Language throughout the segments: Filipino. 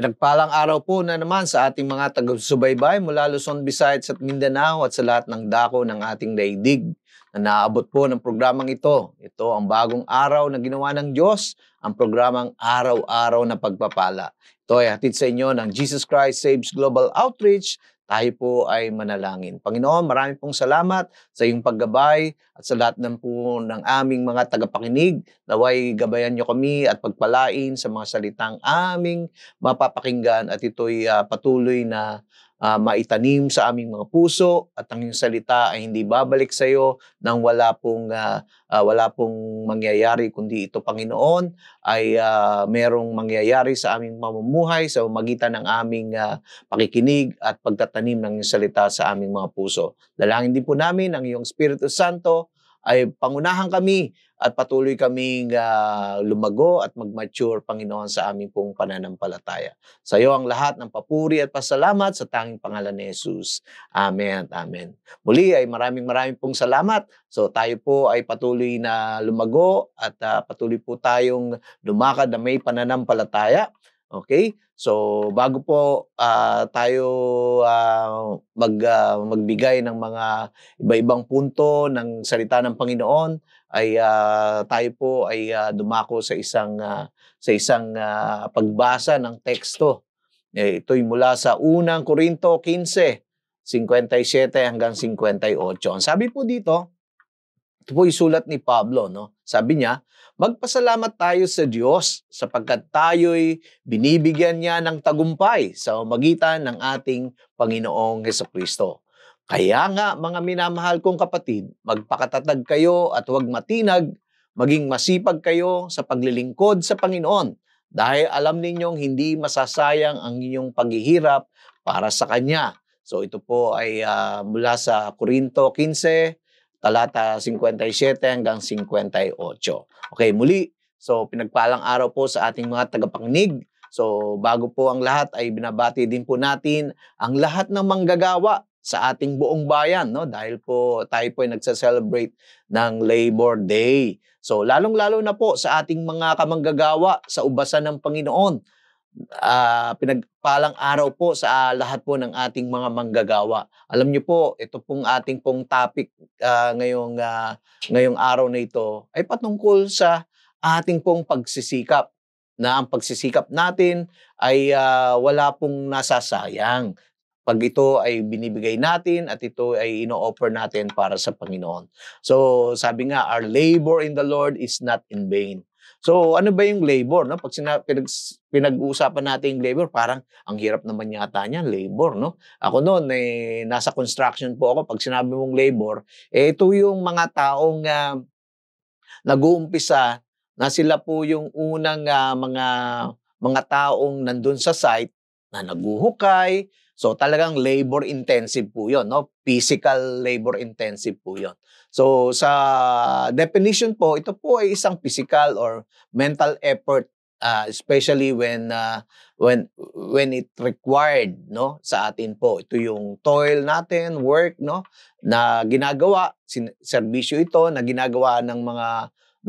Pinagpalang araw po na naman sa ating mga taga-subaybay mula Luzon, Visayas at Mindanao at sa lahat ng dako ng ating daigdig na naabot po ng programang ito. Ito ang bagong araw na ginawa ng Diyos, ang programang Araw-Araw na Pagpapala. Ito ay hatid sa inyo ng Jesus Christ Saves Global Outreach tayo po ay manalangin. Panginoon, marami pong salamat sa iyong paggabay at sa lahat ng po ng aming mga tagapakinig. Naway gabayan niyo kami at pagpalain sa mga salitang aming mapapakinggan at ito'y uh, patuloy na uh, maitanim sa aming mga puso at ang iyong salita ay hindi babalik sa iyo nang wala pong uh, uh, wala pong mangyayari kundi ito Panginoon ay uh, merong mangyayari sa aming mamumuhay sa magitan ng aming uh, pakikinig at pagtatanim ng iyong salita sa aming mga puso. Dalangin din po namin ang iyong Espiritu Santo ay pangunahan kami at patuloy kaming uh, lumago at mag-mature, Panginoon sa aming pong pananampalataya. Sa iyo ang lahat ng papuri at pasalamat sa tanging pangalan ni Jesus. Amen at amen. Muli ay maraming maraming pong salamat. So tayo po ay patuloy na lumago at uh, patuloy po tayong lumakad na may pananampalataya Okay? So bago po uh, tayo uh, mag uh, magbigay ng mga iba-ibang punto ng salita ng Panginoon ay uh, tayo po ay uh, dumako sa isang uh, sa isang uh, pagbasa ng teksto. Eh, ito'y mula sa unang Korinto 15 57 hanggang 58. Ang sabi po dito, ito po yung sulat ni Pablo, no? Sabi niya, magpasalamat tayo sa Diyos sapagkat tayo'y binibigyan niya ng tagumpay sa magitan ng ating Panginoong Heso Kristo. Kaya nga, mga minamahal kong kapatid, magpakatatag kayo at huwag matinag, maging masipag kayo sa paglilingkod sa Panginoon dahil alam ninyong hindi masasayang ang inyong paghihirap para sa Kanya. So ito po ay uh, mula sa Korinto 15, talata 57 hanggang 58. Okay, muli, so pinagpalang araw po sa ating mga tagapakinig. So bago po ang lahat ay binabati din po natin ang lahat ng manggagawa sa ating buong bayan no dahil po tayo po ay nagse-celebrate ng Labor Day. So lalong-lalo na po sa ating mga kamanggagawa sa ubasan ng Panginoon uh, pinagpalang araw po sa uh, lahat po ng ating mga manggagawa. Alam niyo po, ito pong ating pong topic uh, ngayong uh, ngayong araw na ito ay patungkol sa ating pong pagsisikap na ang pagsisikap natin ay uh, wala pong nasasayang. Pag ito ay binibigay natin at ito ay ino-offer natin para sa Panginoon. So, sabi nga, our labor in the Lord is not in vain. So ano ba yung labor? No? Pag sina, pinag, uusapan natin yung labor, parang ang hirap naman yata niyan, labor. No? Ako noon, eh, nasa construction po ako. Pag sinabi mong labor, eh, ito yung mga taong uh, nag-uumpisa na sila po yung unang uh, mga mga taong nandun sa site na naguhukay. So talagang labor intensive po 'yon, no? Physical labor intensive po 'yon. So sa definition po, ito po ay isang physical or mental effort uh, especially when uh, when when it required no sa atin po ito yung toil natin work no na ginagawa sin- serbisyo ito na ginagawa ng mga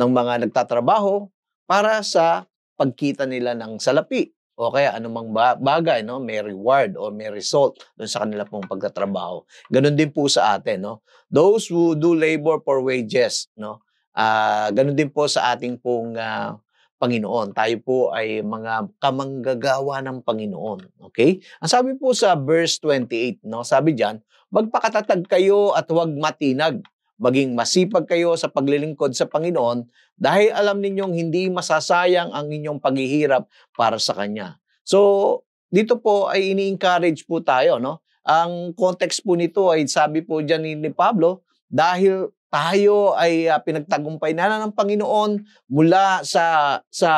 ng mga nagtatrabaho para sa pagkita nila ng salapi o kaya anumang bagay, no? may reward or may result dun sa kanila pong pagtatrabaho. Ganon din po sa atin. No? Those who do labor for wages, no? Uh, ah, ganon din po sa ating pong uh, Panginoon. Tayo po ay mga kamanggagawa ng Panginoon. Okay? Ang sabi po sa verse 28, no? sabi diyan, magpakatatag kayo at huwag matinag Maging masipag kayo sa paglilingkod sa Panginoon dahil alam ninyong hindi masasayang ang inyong paghihirap para sa Kanya. So, dito po ay ini-encourage po tayo, no? Ang context po nito ay sabi po dyan ni, Pablo, dahil tayo ay uh, pinagtagumpay na, na ng Panginoon mula sa sa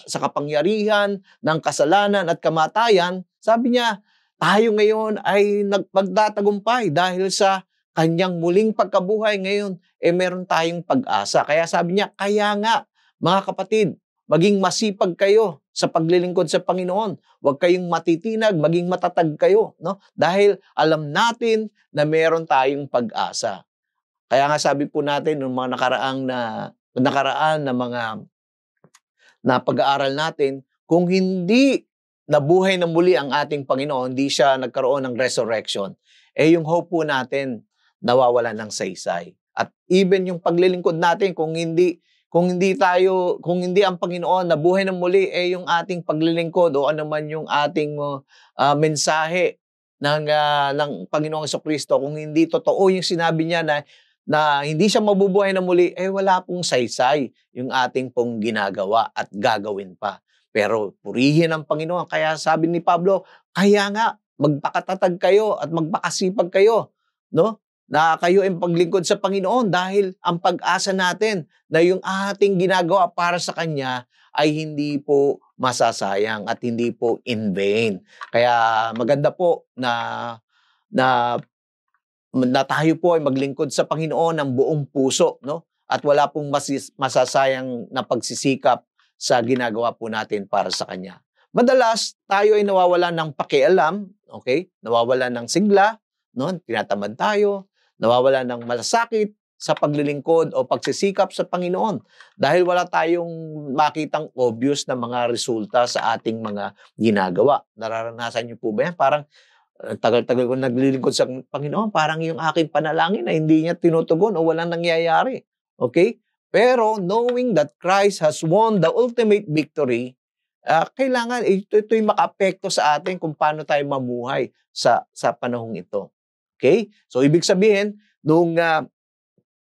sa kapangyarihan ng kasalanan at kamatayan. Sabi niya, tayo ngayon ay nagpagtatagumpay dahil sa kanyang muling pagkabuhay ngayon, eh meron tayong pag-asa. Kaya sabi niya, kaya nga, mga kapatid, maging masipag kayo sa paglilingkod sa Panginoon. Huwag kayong matitinag, maging matatag kayo. No? Dahil alam natin na meron tayong pag-asa. Kaya nga sabi po natin ng mga nakaraang na nakaraan na mga na pag-aaral natin, kung hindi nabuhay na muli ang ating Panginoon, hindi siya nagkaroon ng resurrection, eh yung hope po natin nawawala ng saysay. At even yung paglilingkod natin kung hindi kung hindi tayo kung hindi ang Panginoon na buhay ng muli eh yung ating paglilingkod o ano man yung ating uh, ah, mensahe ng uh, ng Panginoong Kristo kung hindi totoo yung sinabi niya na na hindi siya mabubuhay na muli, eh wala pong saysay yung ating pong ginagawa at gagawin pa. Pero purihin ang Panginoon. Kaya sabi ni Pablo, kaya nga, magpakatatag kayo at magpakasipag kayo. No? na kayo ang paglingkod sa Panginoon dahil ang pag-asa natin na yung ating ginagawa para sa Kanya ay hindi po masasayang at hindi po in vain. Kaya maganda po na na na tayo po ay maglingkod sa Panginoon ng buong puso, no? At wala pong masis, masasayang na pagsisikap sa ginagawa po natin para sa Kanya. Madalas, tayo ay nawawala ng pakialam, okay? Nawawala ng sigla, no? Tinatamad tayo, nawawala ng malasakit sa paglilingkod o pagsisikap sa Panginoon dahil wala tayong makitang obvious na mga resulta sa ating mga ginagawa. Nararanasan niyo po ba yan? Parang eh, tagal-tagal ko naglilingkod sa Panginoon, parang yung aking panalangin na hindi niya tinutugon o walang nangyayari. Okay? Pero knowing that Christ has won the ultimate victory, uh, kailangan eh, ito, ito yung makaapekto sa atin kung paano tayo mamuhay sa, sa panahong ito. Okay? So ibig sabihin, nung uh,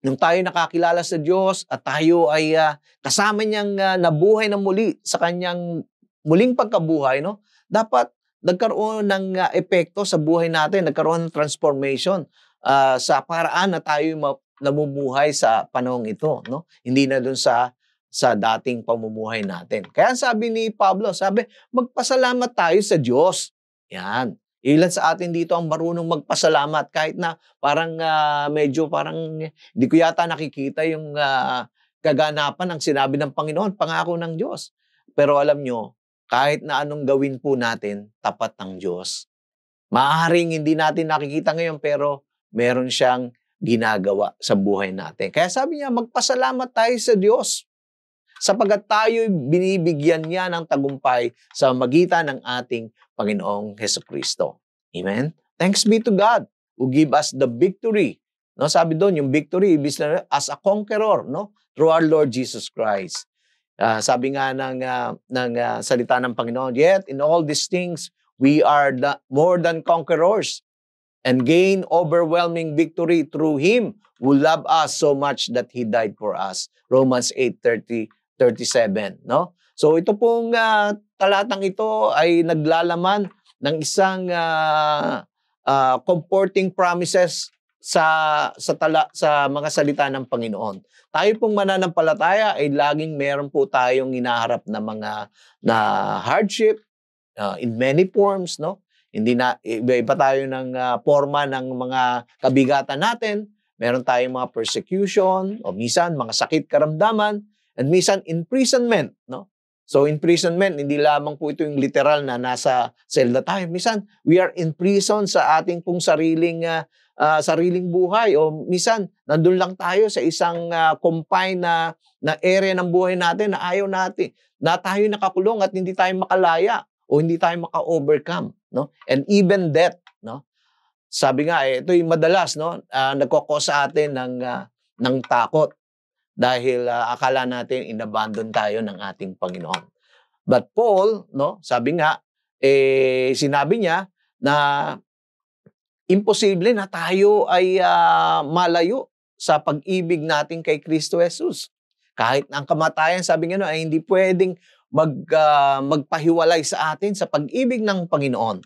nung tayo nakakilala sa Diyos at tayo ay uh, kasama niyang uh, nabuhay na muli sa kanyang muling pagkabuhay, no? Dapat nagkaroon ng uh, epekto sa buhay natin, nagkaroon ng transformation uh, sa paraan na tayo namumuhay sa panahong ito, no? Hindi na doon sa sa dating pamumuhay natin. Kaya sabi ni Pablo, sabi, magpasalamat tayo sa Diyos. Yan. Ilan sa atin dito ang marunong magpasalamat kahit na parang uh, medyo parang hindi ko yata nakikita yung uh, kaganapan ng sinabi ng Panginoon, pangako ng Diyos. Pero alam nyo, kahit na anong gawin po natin, tapat ng Diyos. Maaaring hindi natin nakikita ngayon pero meron siyang ginagawa sa buhay natin. Kaya sabi niya, magpasalamat tayo sa Diyos sapagat tayo binibigyan niya ng tagumpay sa magitan ng ating Panginoong Heso Kristo. Amen? Thanks be to God who give us the victory. No, sabi doon, yung victory, ibig sabihin, as a conqueror, no? Through our Lord Jesus Christ. Uh, sabi nga ng, uh, ng uh, salita ng Panginoon, Yet in all these things, we are the, more than conquerors and gain overwhelming victory through Him who loved us so much that He died for us. Romans 8.30 37, no? So ito pong uh, talatang ito ay naglalaman ng isang uh, uh, comforting promises sa sa tala, sa mga salita ng Panginoon. Tayo pong mananampalataya ay laging meron po tayong hinaharap na mga na hardship uh, in many forms, no? Hindi na iba-iba tayo ng uh, forma ng mga kabigatan natin. Meron tayong mga persecution, o minsan mga sakit karamdaman, And minsan, imprisonment. No? So, imprisonment, hindi lamang po ito yung literal na nasa cell na tayo. Minsan, we are in prison sa ating pong sariling, uh, uh, sariling buhay. O minsan, nandun lang tayo sa isang uh, ah, confined na, na area ng buhay natin na ayaw natin, na tayo nakakulong at hindi tayo makalaya o hindi tayo maka-overcome. No? And even death. No? Sabi nga, eh, ito yung madalas no? uh, nagkakos sa atin ng, uh, ng takot dahil uh, akala natin inabandon tayo ng ating Panginoon. But Paul, no, sabi nga, eh, sinabi niya na imposible na tayo ay uh, malayo sa pag-ibig natin kay Kristo Jesus. Kahit ang kamatayan, sabi nga no, ay hindi pwedeng mag, uh, magpahiwalay sa atin sa pag-ibig ng Panginoon.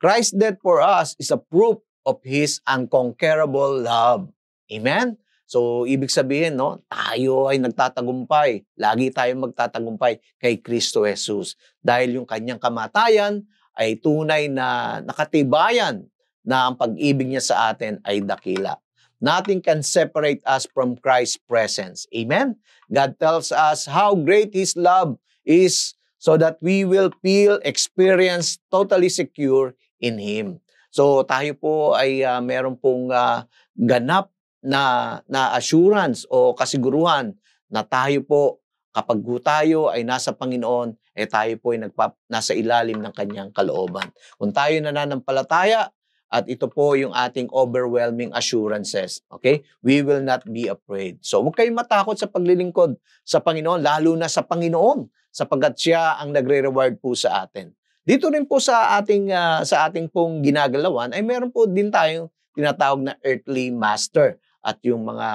Christ's death for us is a proof of His unconquerable love. Amen? So, ibig sabihin, no, tayo ay nagtatagumpay. Lagi tayong magtatagumpay kay Kristo Jesus. Dahil yung kanyang kamatayan ay tunay na nakatibayan na ang pag-ibig niya sa atin ay dakila. Nothing can separate us from Christ's presence. Amen? God tells us how great His love is so that we will feel, experience totally secure in Him. So tayo po ay uh, meron pong uh, ganap na, na assurance o kasiguruhan na tayo po kapag po tayo ay nasa Panginoon, eh tayo po ay nagpa, nasa ilalim ng kanyang kalooban. Kung tayo nananampalataya, at ito po yung ating overwhelming assurances. Okay? We will not be afraid. So, huwag kayong matakot sa paglilingkod sa Panginoon, lalo na sa Panginoon, sapagkat siya ang nagre-reward po sa atin. Dito rin po sa ating uh, sa ating pong ginagalawan ay meron po din tayong tinatawag na earthly master at yung mga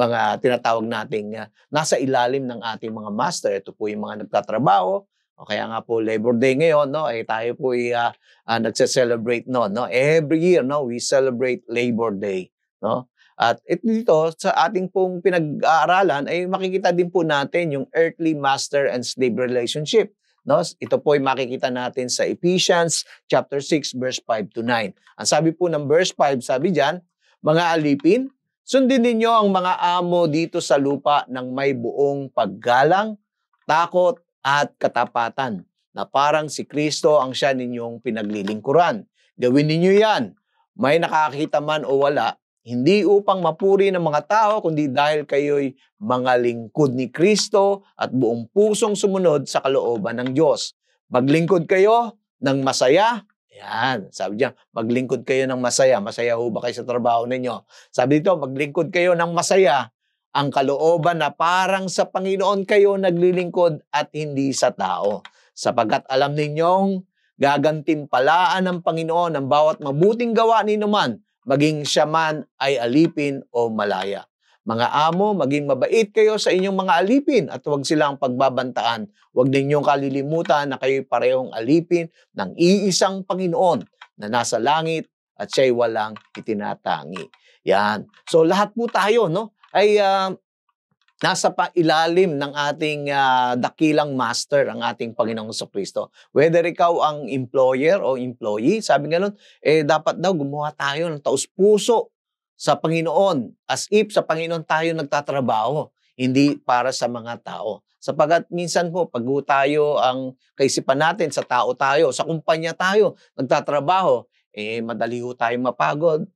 mga tinatawag nating ah, nasa ilalim ng ating mga master. Ito po yung mga nagtatrabaho. O kaya nga po Labor Day ngayon, no, eh tayo po ay uh, uh, nagse-celebrate no, no. Every year, no, we celebrate Labor Day, no. At it, dito sa ating pong pinag-aaralan ay makikita din po natin yung earthly master and slave relationship. No? Ito po ay makikita natin sa Ephesians chapter 6 verse 5 to 9. Ang sabi po ng verse 5, sabi diyan, mga alipin, sundin ninyo ang mga amo dito sa lupa ng may buong paggalang, takot at katapatan na parang si Kristo ang siya ninyong pinaglilingkuran. Gawin ninyo yan. May nakakita man o wala, hindi upang mapuri ng mga tao, kundi dahil kayo'y mga lingkod ni Kristo at buong pusong sumunod sa kalooban ng Diyos. Maglingkod kayo ng masaya, yan. Sabi niya, maglingkod kayo ng masaya. Masaya ho ba kayo sa trabaho ninyo? Sabi dito, maglingkod kayo ng masaya. Ang kalooban na parang sa Panginoon kayo naglilingkod at hindi sa tao. Sapagat alam ninyong gagantimpalaan ng Panginoon ang bawat mabuting gawa ninyo man, maging siya man ay alipin o malaya. Mga amo, maging mabait kayo sa inyong mga alipin at huwag silang pagbabantaan. Huwag ninyong kalilimutan na kayo parehong alipin ng iisang Panginoon na nasa langit at siya'y walang itinatangi. Yan. So lahat po tayo no ay uh, nasa pailalim ng ating uh, dakilang master ang ating Panginoong sa Kristo. Whether ikaw ang employer o employee, sabi nga nun, eh dapat daw gumawa tayo ng taus puso sa Panginoon. As if sa Panginoon tayo nagtatrabaho, hindi para sa mga tao. Sapagat minsan po, pag tayo ang kaisipan natin, sa tao tayo, sa kumpanya tayo, nagtatrabaho, eh madali po tayong mapagod,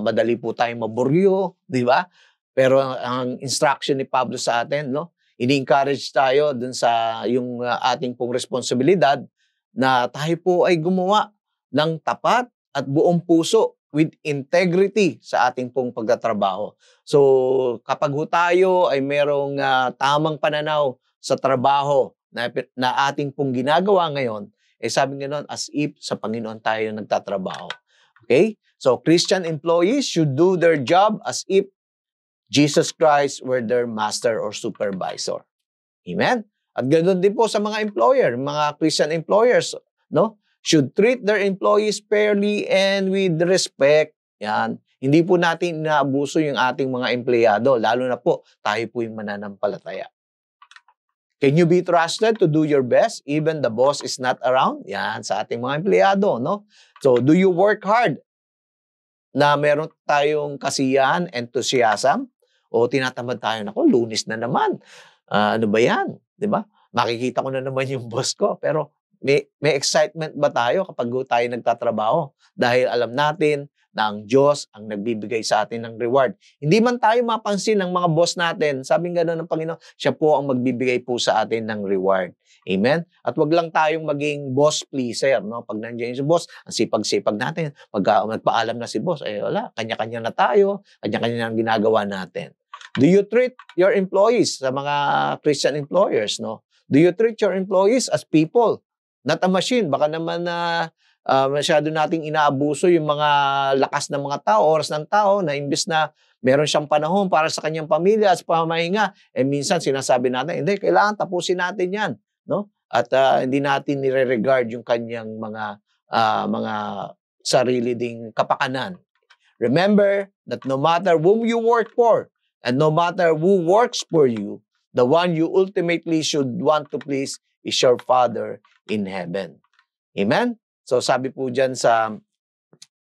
madali po tayong maburyo, di ba? Pero ang instruction ni Pablo sa atin, no? ini-encourage tayo dun sa yung ah, ating pong responsibilidad na tayo po ay gumawa ng tapat at buong puso with integrity sa ating pong pagtatrabaho. So kapag ho tayo ay merong uh, tamang pananaw sa trabaho na, na ating pong ginagawa ngayon, eh sabi nga noon, as if sa Panginoon tayo nagtatrabaho. Okay? So Christian employees should do their job as if Jesus Christ were their master or supervisor. Amen? At ganoon din po sa mga employer, mga Christian employers, no? should treat their employees fairly and with respect. Yan. Hindi po natin inaabuso yung ating mga empleyado, lalo na po tayo po yung mananampalataya. Can you be trusted to do your best even the boss is not around? Yan, sa ating mga empleyado, no? So, do you work hard na meron tayong kasiyahan, enthusiasm, o tinatamad tayo, nako, lunis na naman. Uh, ano ba yan? ba? Diba? Makikita ko na naman yung boss ko, pero may, may excitement ba tayo kapag tayo nagtatrabaho? Dahil alam natin na ang Diyos ang nagbibigay sa atin ng reward. Hindi man tayo mapansin ng mga boss natin, sabi nga ng Panginoon, siya po ang magbibigay po sa atin ng reward. Amen? At wag lang tayong maging boss pleaser. No? Pag nandiyan si boss, ang sipag-sipag natin. Pag uh, ah, nagpaalam na si boss, ay eh, wala, kanya-kanya na tayo, kanya-kanya na ang ginagawa natin. Do you treat your employees sa mga Christian employers? No? Do you treat your employees as people Not a machine. Baka naman na uh, masyado nating inaabuso yung mga lakas ng mga tao, oras ng tao, na imbes na meron siyang panahon para sa kanyang pamilya at pamahinga, eh minsan sinasabi natin, hindi, kailangan tapusin natin yan. No? At uh, hindi natin nire-regard yung kanyang mga uh, mga sarili ding kapakanan. Remember that no matter whom you work for, and no matter who works for you, the one you ultimately should want to please is your Father in heaven. Amen? So sabi po dyan sa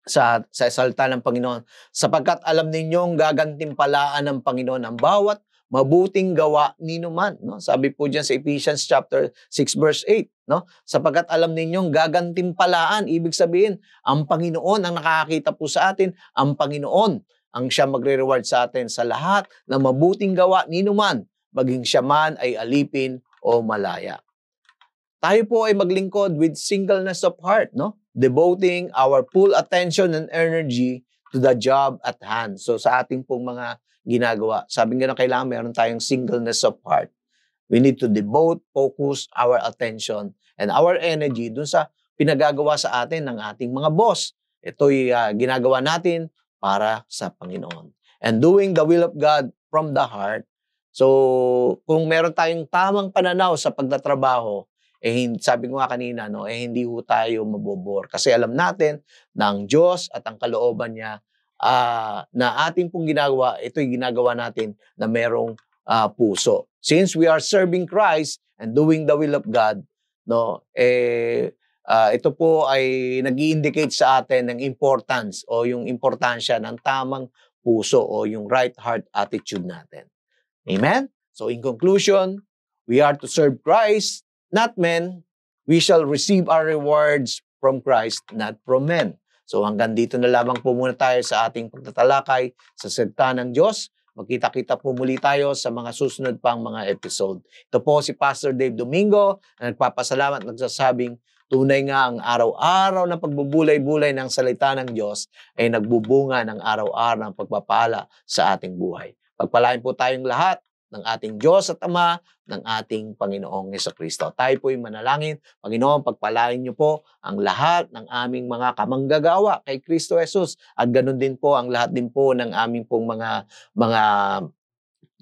sa, sa salta ng Panginoon, sapagkat alam ninyong gagantimpalaan ng Panginoon ang bawat mabuting gawa nino man. No? Sabi po diyan sa Ephesians chapter 6 verse 8, no? sapagkat alam ninyong gagantimpalaan, ibig sabihin, ang Panginoon ang nakakita po sa atin, ang Panginoon ang siya magre-reward sa atin sa lahat ng mabuting gawa nino man, maging siya man ay alipin o malaya tayo po ay maglingkod with singleness of heart, no? Devoting our full attention and energy to the job at hand. So sa ating pong mga ginagawa, sabi nga na kailangan meron tayong singleness of heart. We need to devote, focus our attention and our energy dun sa pinagagawa sa atin ng ating mga boss. Ito'y uh, ginagawa natin para sa Panginoon. And doing the will of God from the heart. So, kung meron tayong tamang pananaw sa pagtatrabaho, eh sabi ko nga kanina no eh hindi ho tayo mabobor kasi alam natin na ang Diyos at ang kalooban niya uh, na ating pong ginagawa ito'y ginagawa natin na merong uh, puso since we are serving Christ and doing the will of God no eh uh, ito po ay nag-indicate sa atin ng importance o yung importansya ng tamang puso o yung right heart attitude natin amen so in conclusion we are to serve Christ not men, we shall receive our rewards from Christ, not from men. So hanggang dito na lamang po muna tayo sa ating pagtatalakay sa salita ng Diyos. Magkita-kita po muli tayo sa mga susunod pang mga episode. Ito po si Pastor Dave Domingo na nagpapasalamat nagsasabing tunay nga ang araw-araw na pagbubulay-bulay ng salita ng Diyos ay nagbubunga ng araw-araw ng pagpapala sa ating buhay. Pagpalain po tayong lahat ng ating Diyos at Ama, ng ating Panginoong Yeso Kristo. Tayo po'y manalangin. Panginoon, pagpalain niyo po ang lahat ng aming mga kamanggagawa kay Kristo Jesus. At ganun din po ang lahat din po ng aming pong mga, mga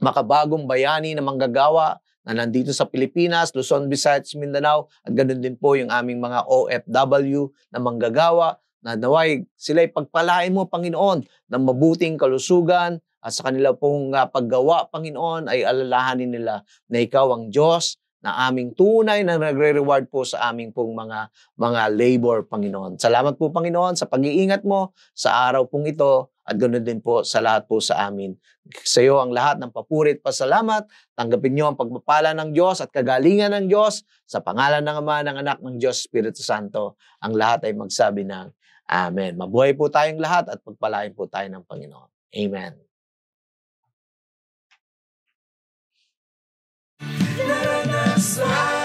makabagong bayani na manggagawa na nandito sa Pilipinas, Luzon, Visayas, Mindanao, at ganun din po yung aming mga OFW na manggagawa na naway sila'y pagpalain mo, Panginoon, ng mabuting kalusugan, at sa kanila pong uh, paggawa, Panginoon, ay alalahanin nila na Ikaw ang Diyos na aming tunay na nagre-reward po sa aming pong mga mga labor, Panginoon. Salamat po, Panginoon, sa pag-iingat mo sa araw pong ito at ganoon din po sa lahat po sa amin. Sa iyo ang lahat ng papuri at pasalamat. Tanggapin niyo ang pagpapala ng Diyos at kagalingan ng Diyos sa pangalan ng Ama, ng Anak, ng Diyos, Espiritu Santo. Ang lahat ay magsabi ng Amen. Mabuhay po tayong lahat at pagpalain po tayo ng Panginoon. Amen. smile.